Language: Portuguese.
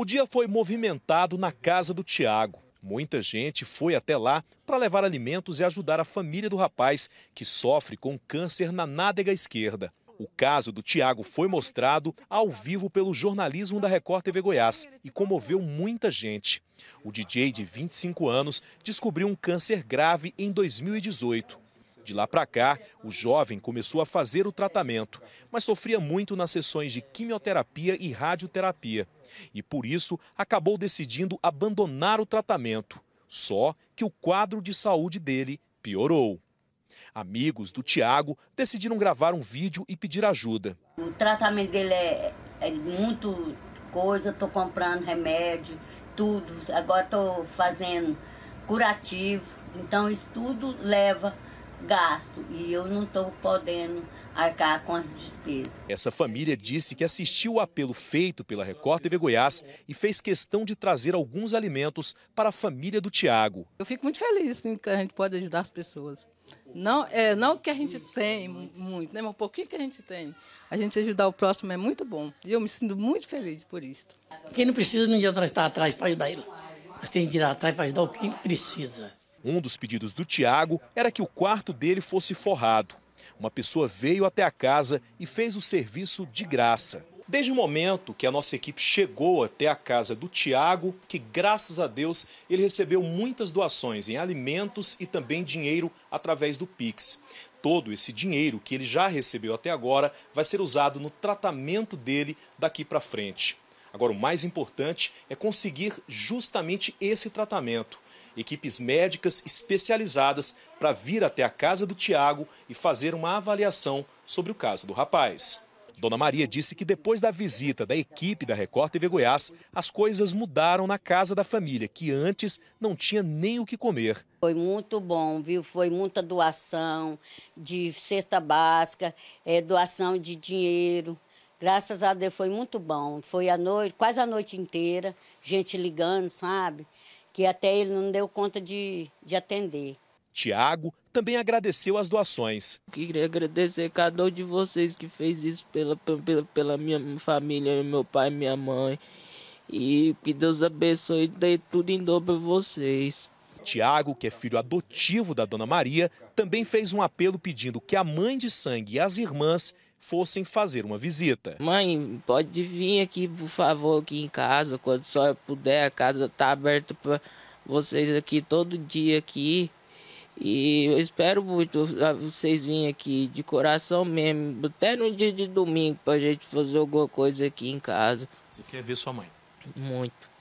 O dia foi movimentado na casa do Tiago. Muita gente foi até lá para levar alimentos e ajudar a família do rapaz, que sofre com câncer na nádega esquerda. O caso do Tiago foi mostrado ao vivo pelo jornalismo da Record TV Goiás e comoveu muita gente. O DJ de 25 anos descobriu um câncer grave em 2018. De lá para cá, o jovem começou a fazer o tratamento, mas sofria muito nas sessões de quimioterapia e radioterapia. E por isso acabou decidindo abandonar o tratamento. Só que o quadro de saúde dele piorou. Amigos do Tiago decidiram gravar um vídeo e pedir ajuda. O tratamento dele é, é muito coisa, estou comprando remédio, tudo. Agora estou fazendo curativo. Então isso tudo leva gasto e eu não estou podendo arcar com as despesas. Essa família disse que assistiu o apelo feito pela Record TV Goiás e fez questão de trazer alguns alimentos para a família do Tiago. Eu fico muito feliz que a gente pode ajudar as pessoas. Não é não que a gente tem muito, né, mas um pouquinho que a gente tem. A gente ajudar o próximo é muito bom. E eu me sinto muito feliz por isso. Quem não precisa, não adianta estar atrás para ajudar ele. Mas tem que ir atrás para ajudar quem precisa. Um dos pedidos do Tiago era que o quarto dele fosse forrado. Uma pessoa veio até a casa e fez o serviço de graça. Desde o momento que a nossa equipe chegou até a casa do Tiago, que graças a Deus ele recebeu muitas doações em alimentos e também dinheiro através do Pix. Todo esse dinheiro que ele já recebeu até agora vai ser usado no tratamento dele daqui para frente. Agora, o mais importante é conseguir justamente esse tratamento equipes médicas especializadas para vir até a casa do Tiago e fazer uma avaliação sobre o caso do rapaz. Dona Maria disse que depois da visita da equipe da Record TV Goiás, as coisas mudaram na casa da família, que antes não tinha nem o que comer. Foi muito bom, viu? Foi muita doação de cesta básica, é, doação de dinheiro. Graças a Deus foi muito bom. Foi a noite, quase a noite inteira, gente ligando, sabe? que até ele não deu conta de, de atender. Tiago também agradeceu as doações. Queria agradecer cada um de vocês que fez isso pela, pela, pela minha família, meu pai, minha mãe. E que Deus abençoe e dê tudo em dobro a vocês. Tiago, que é filho adotivo da Dona Maria, também fez um apelo pedindo que a mãe de sangue e as irmãs fossem fazer uma visita. Mãe, pode vir aqui, por favor, aqui em casa, quando só puder, a casa está aberta para vocês aqui todo dia aqui. E eu espero muito vocês virem aqui de coração mesmo, até no dia de domingo, para a gente fazer alguma coisa aqui em casa. Você quer ver sua mãe? Muito.